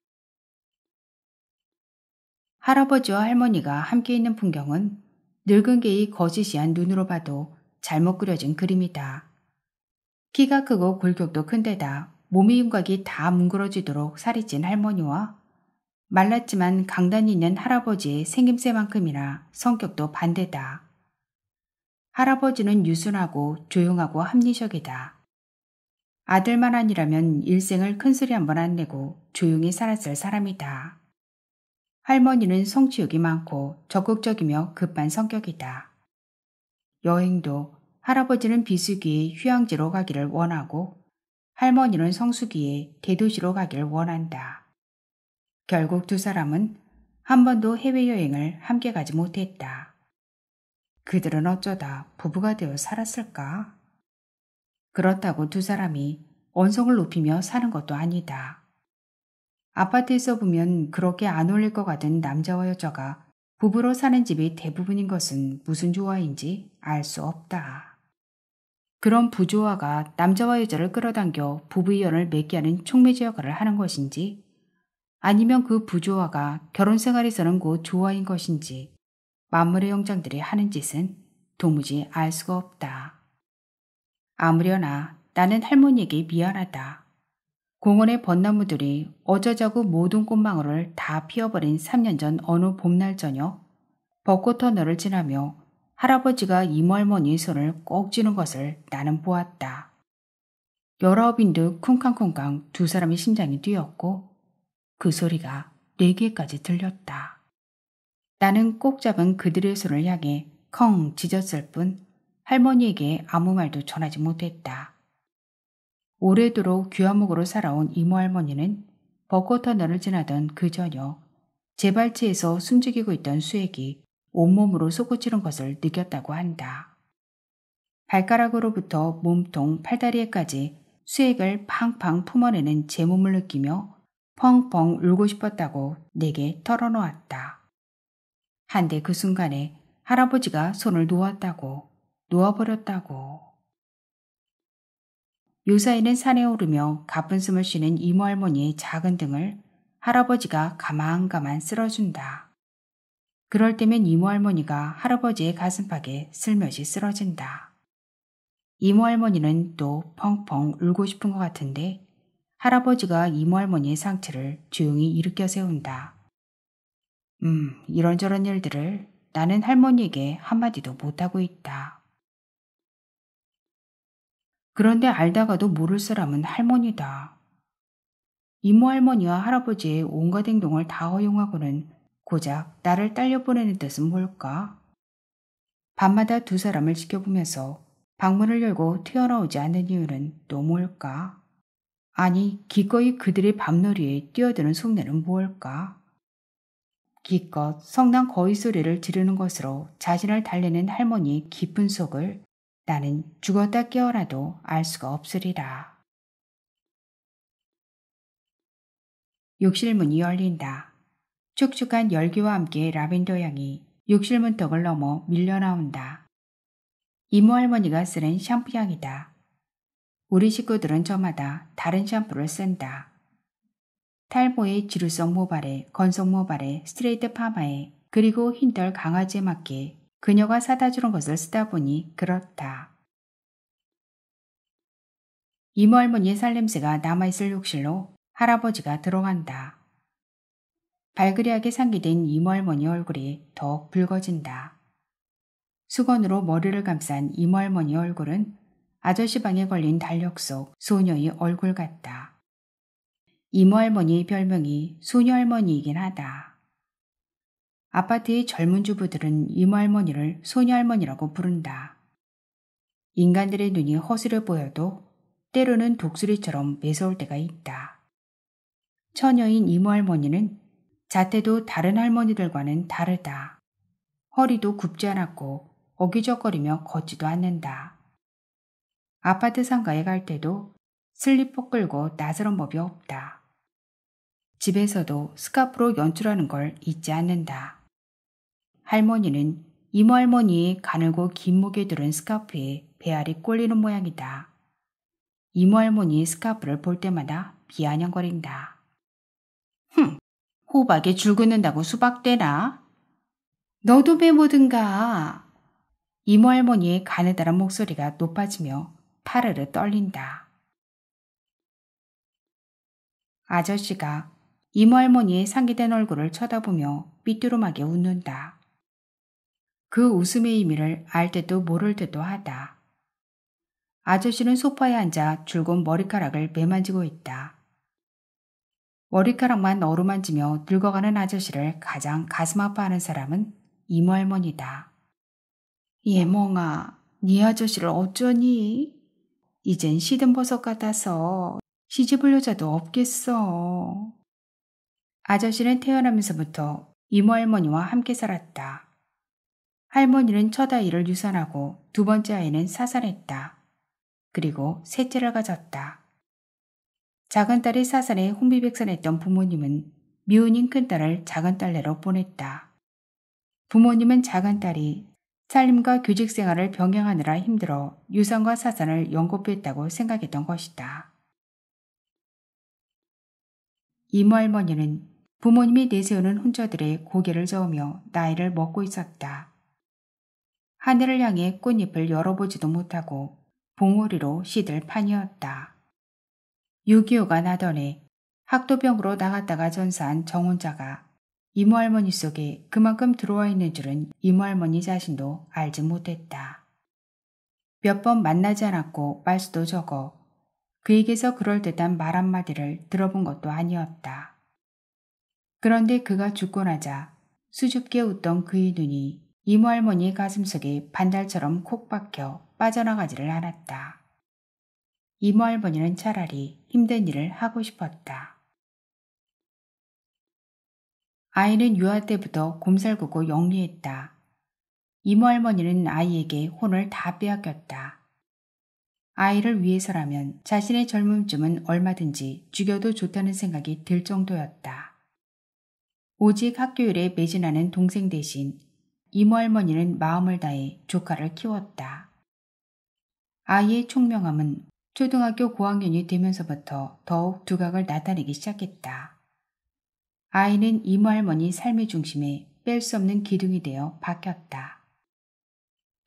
Speaker 1: 할아버지와 할머니가 함께 있는 풍경은 늙은 개의 거짓이한 눈으로 봐도 잘못 그려진 그림이다. 키가 크고 골격도 큰데다 몸이 윤곽이 다 뭉그러지도록 살이 찐 할머니와 말랐지만 강단이 있는 할아버지의 생김새만큼이나 성격도 반대다. 할아버지는 유순하고 조용하고 합리적이다. 아들만 아니라면 일생을 큰소리 한번 안 내고 조용히 살았을 사람이다. 할머니는 성취욕이 많고 적극적이며 급한 성격이다. 여행도 할아버지는 비수기에 휴양지로 가기를 원하고 할머니는 성수기에 대도시로 가기를 원한다. 결국 두 사람은 한 번도 해외여행을 함께 가지 못했다. 그들은 어쩌다 부부가 되어 살았을까? 그렇다고 두 사람이 원성을 높이며 사는 것도 아니다. 아파트에서 보면 그렇게 안 어울릴 것 같은 남자와 여자가 부부로 사는 집이 대부분인 것은 무슨 조화인지 알 수 없다. 그런 부조화가 남자와 여자를 끌어당겨 부부이연을 맺게 하는 촉매제 역할을 하는 것인지 아니면 그 부조화가 결혼 생활에서는 곧 조화인 것인지 만물의 영장들이 하는 짓은 도무지 알 수가 없다. 아무려나 나는 할머니에게 미안하다. 공원의 벚나무들이 어쩌자고 모든 꽃망울을 다 피어버린 3년 전 어느 봄날 저녁 벚꽃 터널을 지나며 할아버지가 이모할머니의 손을 꼭 쥐는 것을 나는 보았다. 열아홉인 듯 쿵쾅쿵쾅 두 사람의 심장이 뛰었고 그 소리가 네 개까지 들렸다. 나는 꼭 잡은 그들의 손을 향해 컹 짖었을 뿐 할머니에게 아무 말도 전하지 못했다. 오래도록 귀화목으로 살아온 이모 할머니는 버꽃터널을 지나던 그 저녁 재발치에서 숨죽이고 있던 수액이 온몸으로 솟구치는 것을 느꼈다고 한다. 발가락으로부터 몸통 팔다리에까지 수액을 팡팡 품어내는 제 몸을 느끼며 펑펑 울고 싶었다고 내게 털어놓았다. 한데 그 순간에 할아버지가 손을 놓았다고 놓아버렸다고 요사이는 산에 오르며 가쁜 숨을 쉬는 이모 할머니의 작은 등을 할아버지가 가만가만 쓸어준다. 그럴 때면 이모 할머니가 할아버지의 가슴팍에 슬며시 쓰러진다. 이모 할머니는 또 펑펑 울고 싶은 것 같은데 할아버지가 이모 할머니의 상처를 조용히 일으켜 세운다. 음, 이런저런 일들을 나는 할머니에게 한마디도 못하고 있다. 그런데 알다가도 모를 사람은 할머니다. 이모 할머니와 할아버지의 온갖 행동을 다 허용하고는 고작 나를 딸려보내는 뜻은 뭘까? 밤마다 두 사람을 지켜보면서 방문을 열고 튀어나오지 않는 이유는 또 뭘까? 아니, 기꺼이 그들의 밤놀이에 뛰어드는 속내는 무엇일까? 기껏 성난 거위 소리를 지르는 것으로 자신을 달래는 할머니의 깊은 속을 나는 죽었다 깨어나도 알 수가 없으리라. 욕실문이 열린다. 촉촉한 열기와 함께 라벤더 향이 욕실문 턱을 넘어 밀려나온다. 이모 할머니가 쓰는 샴푸 향이다. 우리 식구들은 저마다 다른 샴푸를 쓴다. 탈모의 지루성 모발에 건성 모발에 스트레이트 파마에 그리고 흰털 강아지에 맞게 그녀가 사다 주는 것을 쓰다 보니 그렇다. 이모 할머니의 살냄새가 남아있을 욕실로 할아버지가 들어간다. 발그레하게 상기된 이모 할머니 얼굴이 더욱 붉어진다. 수건으로 머리를 감싼 이모 할머니 얼굴은 아저씨 방에 걸린 달력 속 소녀의 얼굴 같다. 이모 할머니의 별명이 소녀 할머니이긴 하다. 아파트의 젊은 주부들은 이모 할머니를 소녀 할머니라고 부른다. 인간들의 눈이 허술해 보여도 때로는 독수리처럼 매서울 때가 있다. 처녀인 이모 할머니는 자태도 다른 할머니들과는 다르다. 허리도 굽지 않았고 어기적거리며 걷지도 않는다. 아파트 상가에 갈 때도 슬리퍼 끌고 나서는 법이 없다. 집에서도 스카프로 연출하는 걸 잊지 않는다. 할머니는 이모할머니의 가늘고 긴 목에 들은 스카프에 배알이 꼴리는 모양이다. 이모할머니의 스카프를 볼 때마다 비아냥거린다. 흠, 호박에 줄 긋는다고 수박대나? 너도 배모든가 이모할머니의 가느다란 목소리가 높아지며 파르르 떨린다. 아저씨가 이모할머니의 상기된 얼굴을 쳐다보며 삐뚤름하게 웃는다. 그 웃음의 의미를 알 때도 모를 때도 하다. 아저씨는 소파에 앉아 줄곧 머리카락을 매만지고 있다. 머리카락만 어루만지며 늙어가는 아저씨를 가장 가슴 아파하는 사람은 이모 할머니다. 예몽아, 네 아저씨를 어쩌니? 이젠 시든 버섯 같아서 시집을 여자도 없겠어. 아저씨는 태어나면서부터 이모 할머니와 함께 살았다. 할머니는 첫아 이를 유산하고 두 번째 아이는 사살했다. 그리고 셋째를 가졌다. 작은 딸이 사살에 혼비백산했던 부모님은 미운인 큰 딸을 작은 딸내로 보냈다. 부모님은 작은 딸이 살림과 교직 생활을 병행하느라 힘들어 유산과 사산을 연고했다고 생각했던 것이다. 이모 할머니는 부모님이 내세우는 혼자들의 고개를 저으며 나이를 먹고 있었다. 하늘을 향해 꽃잎을 열어보지도 못하고 봉오리로 시들 판이었다. 6.25가 나더니 학도병으로 나갔다가 전사한 정혼자가 이모 할머니 속에 그만큼 들어와 있는 줄은 이모 할머니 자신도 알지 못했다. 몇 번 만나지 않았고 말수도 적어 그에게서 그럴듯한 말 한마디를 들어본 것도 아니었다. 그런데 그가 죽고 나자 수줍게 웃던 그의 눈이 이모 할머니의 가슴속에 반달처럼 콕 박혀 빠져나가지를 않았다. 이모 할머니는 차라리 힘든 일을 하고 싶었다. 아이는 유아 때부터 곰살구고 영리했다. 이모 할머니는 아이에게 혼을 다 빼앗겼다. 아이를 위해서라면 자신의 젊음쯤은 얼마든지 죽여도 좋다는 생각이 들 정도였다. 오직 학교일에 매진하는 동생 대신 이모 할머니는 마음을 다해 조카를 키웠다. 아이의 총명함은 초등학교 고학년이 되면서부터 더욱 두각을 나타내기 시작했다. 아이는 이모 할머니 삶의 중심에 뺄 수 없는 기둥이 되어 박혔다.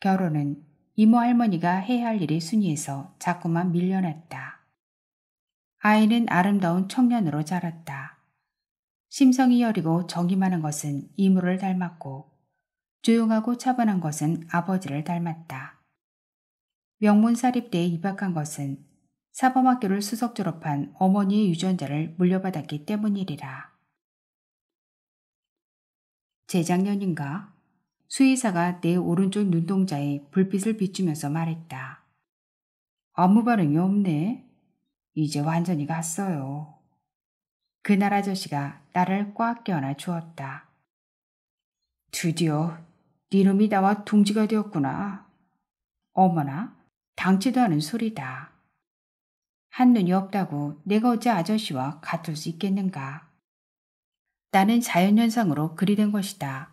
Speaker 1: 결혼은 이모 할머니가 해야 할 일의 순위에서 자꾸만 밀려났다. 아이는 아름다운 청년으로 자랐다. 심성이 여리고 정이 많은 것은 이모를 닮았고 조용하고 차분한 것은 아버지를 닮았다. 명문사립대에 입학한 것은 사범학교를 수석 졸업한 어머니의 유전자를 물려받았기 때문이리라. 재작년인가 수의사가 내 오른쪽 눈동자에 불빛을 비추면서 말했다. 아무 반응이 없네. 이제 완전히 갔어요. 그날 아저씨가 나를 꽉 껴안아 주었다. 드디어 니놈이 네 나와 둥지가 되었구나. 어머나, 당치도 않은 소리다. 한눈이 없다고 내가 어째 아저씨와 같을 수 있겠는가. 나는 자연현상으로 그리 된 것이다.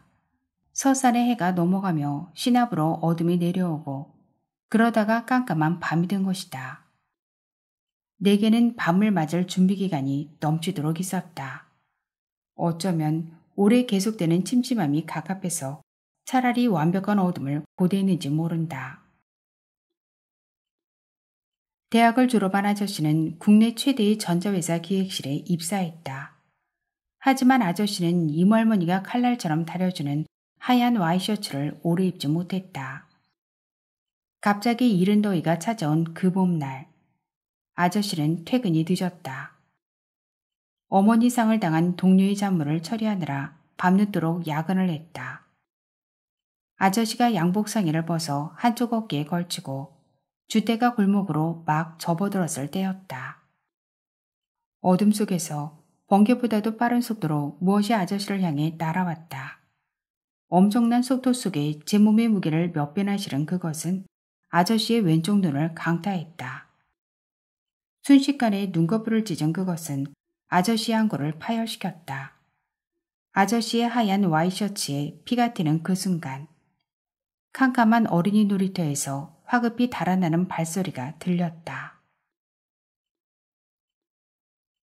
Speaker 1: 서산의 해가 넘어가며 시압으로 어둠이 내려오고 그러다가 깜깜한 밤이 된 것이다. 내게는 밤을 맞을 준비기간이 넘치도록 있었다. 어쩌면 오래 계속되는 침침함이 가깝해서 차라리 완벽한 어둠을 고대했는지 모른다. 대학을 졸업한 아저씨는 국내 최대의 전자회사 기획실에 입사했다. 하지만 아저씨는 이멀머니가 칼날처럼 다려주는 하얀 와이셔츠를 오래 입지 못했다. 갑자기 이른 더위가 찾아온 그 봄날, 아저씨는 퇴근이 늦었다. 어머니 상을 당한 동료의 잔물을 처리하느라 밤늦도록 야근을 했다. 아저씨가 양복상의를 벗어 한쪽 어깨에 걸치고 주대가 골목으로 막 접어들었을 때였다. 어둠 속에서 번개보다도 빠른 속도로 무엇이 아저씨를 향해 날아왔다. 엄청난 속도 속에 제 몸의 무게를 몇 배나 실은 그것은 아저씨의 왼쪽 눈을 강타했다. 순식간에 눈꺼풀을 찢은 그것은 아저씨의 안구를 파열시켰다. 아저씨의 하얀 와이셔츠에 피가 튀는 그 순간 캄캄한 어린이 놀이터에서 화급히 달아나는 발소리가 들렸다.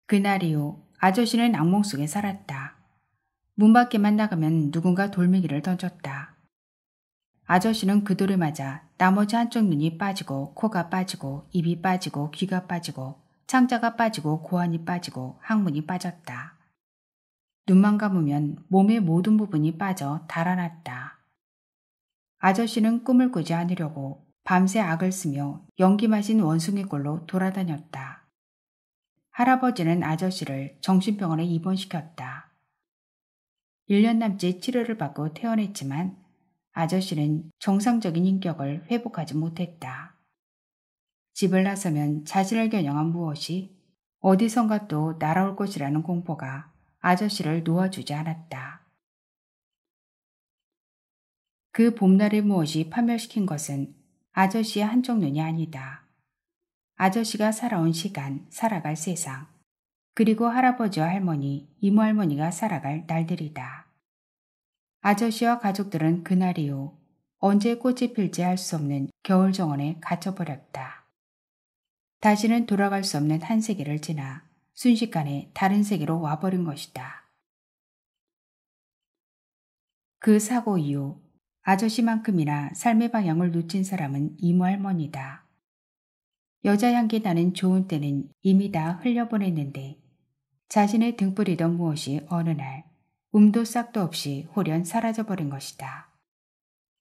Speaker 1: 그날 이후 아저씨는 악몽 속에 살았다. 문 밖에만 나가면 누군가 돌멩이를 던졌다. 아저씨는 그돌을 맞아 나머지 한쪽 눈이 빠지고 코가 빠지고 입이 빠지고 귀가 빠지고 창자가 빠지고 고환이 빠지고 항문이 빠졌다. 눈만 감으면 몸의 모든 부분이 빠져 달아났다. 아저씨는 꿈을 꾸지 않으려고 밤새 악을 쓰며 연기 마신 원숭이 꼴로 돌아다녔다. 할아버지는 아저씨를 정신병원에 입원시켰다. 1년 남짓 치료를 받고 퇴원했지만 아저씨는 정상적인 인격을 회복하지 못했다. 집을 나서면 자신을 겨냥한 무엇이 어디선가 또 날아올 것이라는 공포가 아저씨를 놓아주지 않았다. 그 봄날의 무엇이 파멸시킨 것은 아저씨의 한쪽 눈이 아니다. 아저씨가 살아온 시간, 살아갈 세상, 그리고 할아버지와 할머니, 이모 할머니가 살아갈 날들이다. 아저씨와 가족들은 그날 이후 언제 꽃이 필지 알 수 없는 겨울 정원에 갇혀버렸다. 다시는 돌아갈 수 없는 한 세계를 지나 순식간에 다른 세계로 와버린 것이다. 그 사고 이후 아저씨만큼이나 삶의 방향을 놓친 사람은 이모 할머니다. 여자 향기 나는 좋은 때는 이미 다 흘려보냈는데 자신의 등불이던 무엇이 어느 날 음도 싹도 없이 홀연 사라져버린 것이다.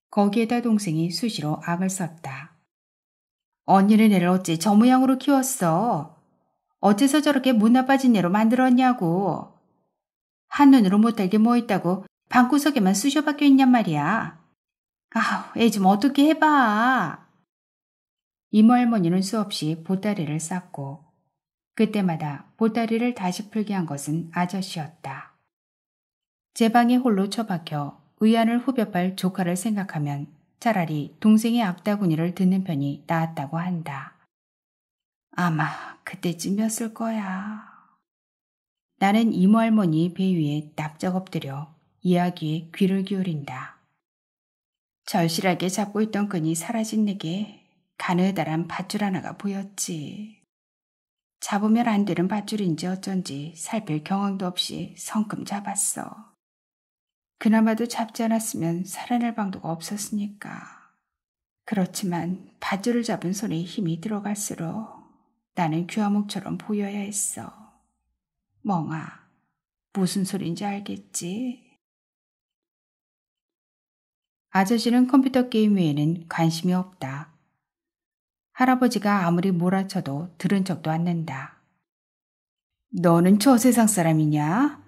Speaker 1: 거기에다 동생이 수시로 악을 썼다. 언니는 애를 어찌 저 모양으로 키웠어? 어째서 저렇게 못 나빠진 애로 만들었냐고. 한눈으로 못할게뭐 있다고 방구석에만 쑤셔박혀 있냔 말이야. 아우, 애 좀 어떻게 해봐. 이모 할머니는 수없이 보따리를 쌌고 그때마다 보따리를 다시 풀게 한 것은 아저씨였다. 제 방에 홀로 처박혀 의안을 후벼팔 조카를 생각하면 차라리 동생의 악다구니를 듣는 편이 나았다고 한다. 아마 그때쯤이었을 거야. 나는 이모 할머니 배 위에 납작 엎드려 이야기에 귀를 기울인다. 절실하게 잡고 있던 끈이 사라진 내게 가느다란 밧줄 하나가 보였지. 잡으면 안 되는 밧줄인지 어쩐지 살필 경황도 없이 성큼 잡았어. 그나마도 잡지 않았으면 살아날 방도가 없었으니까. 그렇지만 밧줄을 잡은 손에 힘이 들어갈수록 나는 귀화목처럼 보여야 했어. 멍아, 무슨 소린지 알겠지? 아저씨는 컴퓨터 게임 외에는 관심이 없다. 할아버지가 아무리 몰아쳐도 들은 척도 않는다. 너는 저 세상 사람이냐?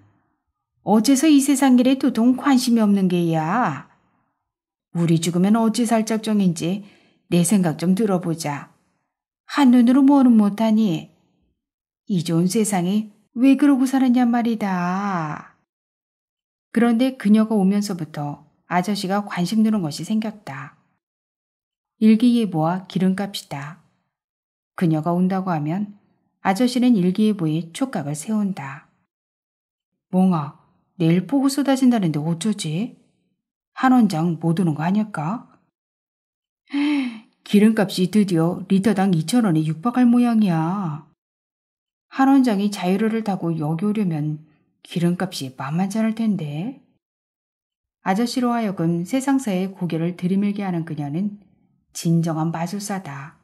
Speaker 1: 어째서 이 세상 일에 도통 관심이 없는 게야? 우리 죽으면 어찌 살 작정인지 내 생각 좀 들어보자. 한눈으로 뭐는 못하니 이 좋은 세상이 왜 그러고 살았냐 말이다. 그런데 그녀가 오면서부터 아저씨가 관심 드는 것이 생겼다. 일기예보와 기름값이다. 그녀가 온다고 하면 아저씨는 일기예보에 촉각을 세운다. 몽아, 내일 폭우 쏟아진다는데 어쩌지? 한 원장 못 오는 거 아닐까? 기름값이 드디어 리터당 2천원에 육박할 모양이야. 한 원장이 자유로를 타고 여기 오려면 기름값이 만만찮을 텐데. 아저씨로 하여금 세상사에 고개를 들이밀게 하는 그녀는 진정한 마술사다.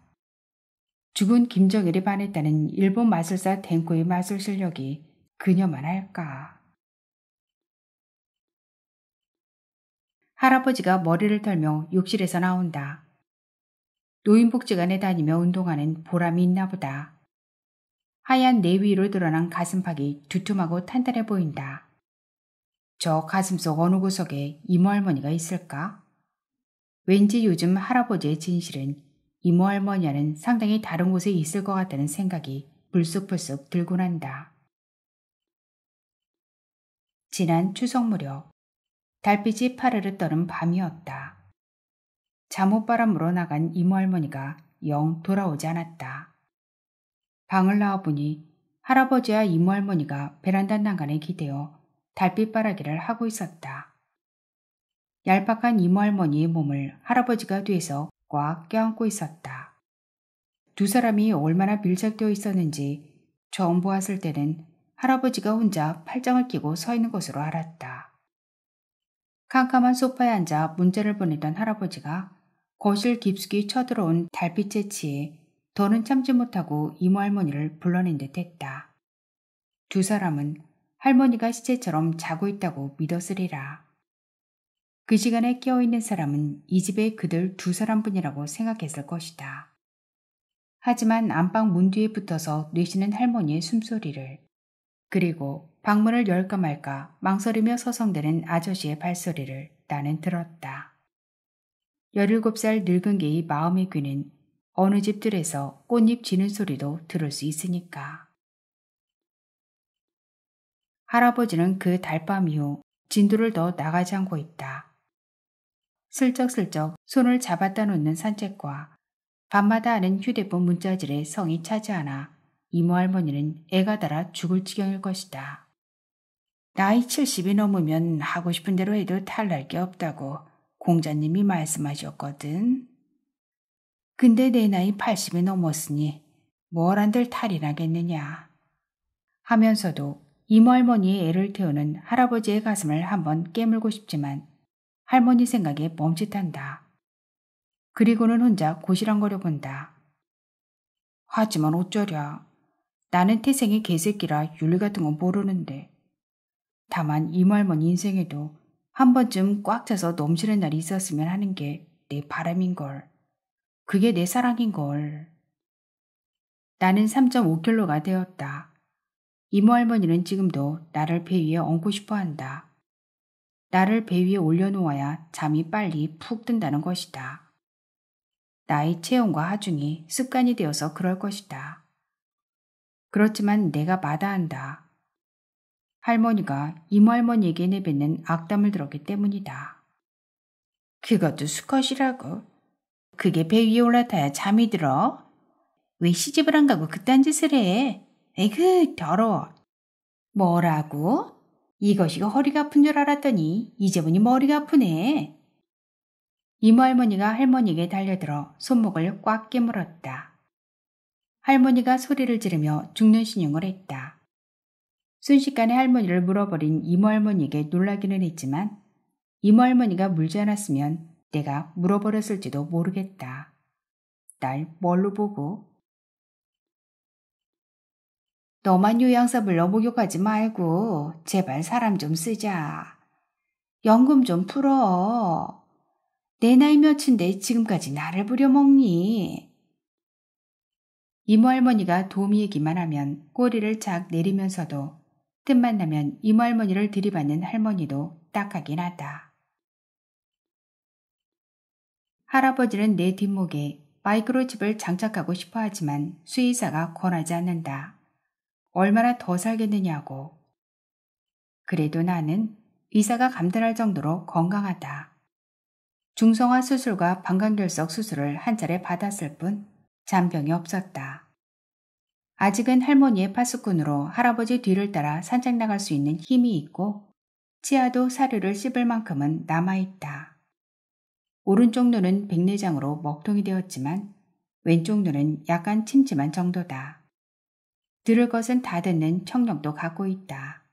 Speaker 1: 죽은 김정일이 반했다는 일본 마술사 덴코의 마술 실력이 그녀만 할까. 할아버지가 머리를 털며 욕실에서 나온다. 노인복지관에 다니며 운동하는 보람이 있나 보다. 하얀 내 위로 드러난 가슴팍이 두툼하고 탄탄해 보인다. 저 가슴 속 어느 구석에 이모 할머니가 있을까? 왠지 요즘 할아버지의 진실은 이모 할머니와는 상당히 다른 곳에 있을 것 같다는 생각이 불쑥불쑥 들곤 한다. 지난 추석 무렵 달빛이 파르르 떠는 밤이었다. 잠옷바람으로 나간 이모 할머니가 영 돌아오지 않았다. 방을 나와보니 할아버지와 이모 할머니가 베란다 난간에 기대어 달빛바라기를 하고 있었다. 얄팍한 이모 할머니의 몸을 할아버지가 뒤에서 꽉 껴안고 있었다. 두 사람이 얼마나 밀착되어 있었는지 처음 보았을 때는 할아버지가 혼자 팔짱을 끼고 서 있는 것으로 알았다. 캄캄한 소파에 앉아 문자를 보내던 할아버지가 거실 깊숙이 쳐들어온 달빛의 치에 더는 참지 못하고 이모 할머니를 불러낸 듯 했다. 두 사람은 할머니가 시체처럼 자고 있다고 믿었으리라. 그 시간에 깨어있는 사람은 이 집에 그들 두 사람뿐이라고 생각했을 것이다. 하지만 안방 문 뒤에 붙어서 뇌시는 할머니의 숨소리를 그리고 방문을 열까 말까 망설이며 서성대는 아저씨의 발소리를 나는 들었다. 17살 늙은 개의 마음의 귀는 어느 집들에서 꽃잎 지는 소리도 들을 수 있으니까. 할아버지는 그 달밤 이후 진도를 더 나가지 않고 있다. 슬쩍슬쩍 손을 잡았다 놓는 산책과 밤마다 하는 휴대폰 문자질에 성이 차지 않아 이모 할머니는 애가 달아 죽을 지경일 것이다. 나이 70이 넘으면 하고 싶은 대로 해도 탈 날 게 없다고 공자님이 말씀하셨거든. 근데 내 나이 80이 넘었으니 뭘 한들 탈이 나겠느냐 하면서도 이모 할머니의 애를 태우는 할아버지의 가슴을 한번 깨물고 싶지만 할머니 생각에 멈칫한다. 그리고는 혼자 고시랑거려 본다. 하지만 어쩌랴. 나는 태생의 개새끼라 윤리 같은 건 모르는데. 다만 이모 할머니 인생에도 한 번쯤 꽉 차서 넘치는 날이 있었으면 하는 게 내 바람인걸. 그게 내 사랑인걸. 나는 3.5킬로가 되었다. 이모 할머니는 지금도 나를 배 위에 얹고 싶어 한다. 나를 배 위에 올려놓아야 잠이 빨리 푹 든다는 것이다. 나의 체온과 하중이 습관이 되어서 그럴 것이다. 그렇지만 내가 마다한다. 할머니가 이모 할머니에게 내뱉는 악담을 들었기 때문이다. 그것도 수컷이라고. 그게 배 위에 올라타야 잠이 들어? 왜 시집을 안 가고 그딴 짓을 해? 에그, 더러워. 뭐라고? 이것이가 허리가 아픈 줄 알았더니 이제 보니 머리가 아프네. 이모 할머니가 할머니에게 달려들어 손목을 꽉 깨물었다. 할머니가 소리를 지르며 죽는 신용을 했다. 순식간에 할머니를 물어버린 이모 할머니에게 놀라기는 했지만 이모 할머니가 물지 않았으면 내가 물어버렸을지도 모르겠다. 날 뭘로 보고 너만 요양사불러 목욕하지 말고 제발 사람 좀 쓰자. 연금 좀 풀어. 내 나이 몇인데 지금까지 나를 부려먹니? 이모 할머니가 도미 얘기만 하면 꼬리를 착 내리면서도 뜻만 나면 이모 할머니를 들이받는 할머니도 딱하긴 하다. 할아버지는 내 뒷목에 마이크로칩을 장착하고 싶어 하지만 수의사가 권하지 않는다. 얼마나 더 살겠느냐고. 그래도 나는 의사가 감탄할 정도로 건강하다. 중성화 수술과 방광결석 수술을 한 차례 받았을 뿐 잔병이 없었다. 아직은 할머니의 파수꾼으로 할아버지 뒤를 따라 산책 나갈 수 있는 힘이 있고 치아도 사료를 씹을 만큼은 남아있다. 오른쪽 눈은 백내장으로 먹통이 되었지만 왼쪽 눈은 약간 침침한 정도다. 들을 것은 다 듣는 청력도 갖고 있다.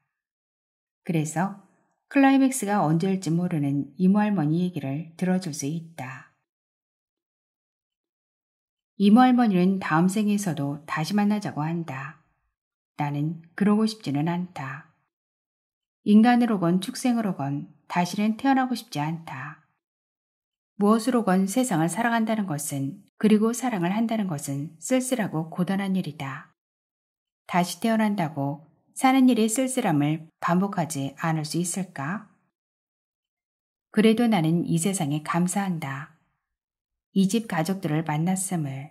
Speaker 1: 그래서 클라이맥스가 언제일지 모르는 이모할머니 얘기를 들어줄 수 있다. 이모할머니는 다음 생에서도 다시 만나자고 한다. 나는 그러고 싶지는 않다. 인간으로건 축생으로건 다시는 태어나고 싶지 않다. 무엇으로건 세상을 살아간다는 것은 그리고 사랑을 한다는 것은 쓸쓸하고 고단한 일이다. 다시 태어난다고 사는 일의 쓸쓸함을 반복하지 않을 수 있을까? 그래도 나는 이 세상에 감사한다. 이 집 가족들을 만났음을,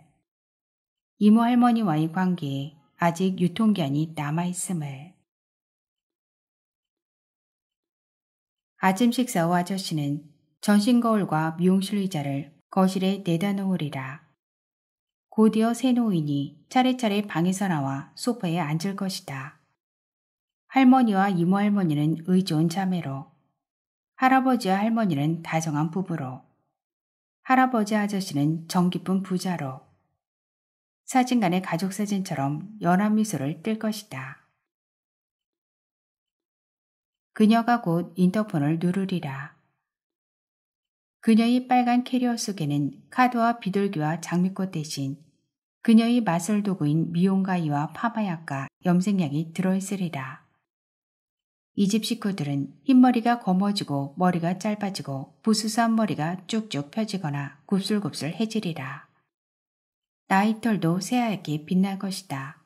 Speaker 1: 이모 할머니와의 관계에 아직 유통기한이 남아있음을. 아침 식사 후 아저씨는 전신 거울과 미용실 의자를 거실에 내다 놓으리라. 곧이어 새 노인이 차례차례 방에서 나와 소파에 앉을 것이다. 할머니와 이모할머니는 의좋은 자매로, 할아버지와 할머니는 다정한 부부로, 할아버지 아저씨는 정기쁜 부자로, 사진관의 가족사진처럼 연한 미소를 뜰 것이다. 그녀가 곧 인터폰을 누르리라. 그녀의 빨간 캐리어 속에는 카드와 비둘기와 장미꽃 대신 그녀의 맛을 도구인 미용가이와 파마약과 염색약이 들어있으리라. 이 집 식구들은 흰머리가 검어지고 머리가 짧아지고 부스스한 머리가 쭉쭉 펴지거나 굽슬굽슬해지리라. 나이털도 새하얗게 빛날 것이다.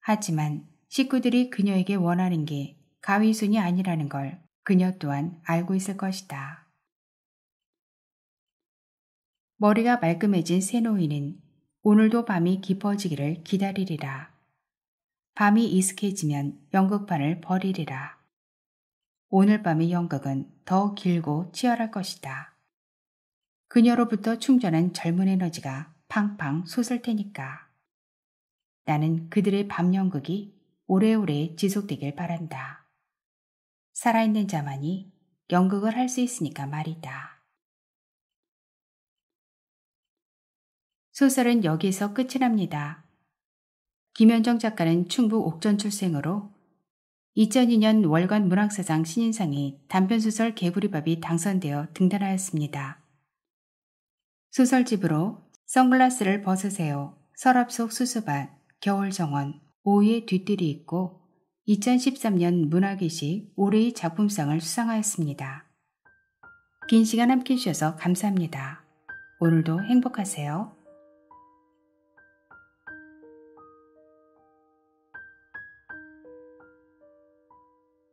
Speaker 1: 하지만 식구들이 그녀에게 원하는 게 가위순이 아니라는 걸 그녀 또한 알고 있을 것이다. 머리가 말끔해진 새노인은 오늘도 밤이 깊어지기를 기다리리라. 밤이 익숙해지면 연극판을 버리리라. 오늘 밤의 연극은 더 길고 치열할 것이다. 그녀로부터 충전한 젊은 에너지가 팡팡 솟을 테니까. 나는 그들의 밤 연극이 오래오래 지속되길 바란다. 살아있는 자만이 연극을 할 수 있으니까 말이다. 소설은 여기서 끝이 납니다. 김현정 작가는 충북 옥전 출생으로 2002년 월간 문학사상 신인상이 단편소설 개구리밥이 당선되어 등단하였습니다. 소설집으로 선글라스를 벗으세요, 서랍 속 수수밭, 겨울 정원, 오후의 뒤뜰이 있고 2013년 문학의식 올해의 작품상을 수상하였습니다. 긴 시간 함께 해주셔서 감사합니다. 오늘도 행복하세요.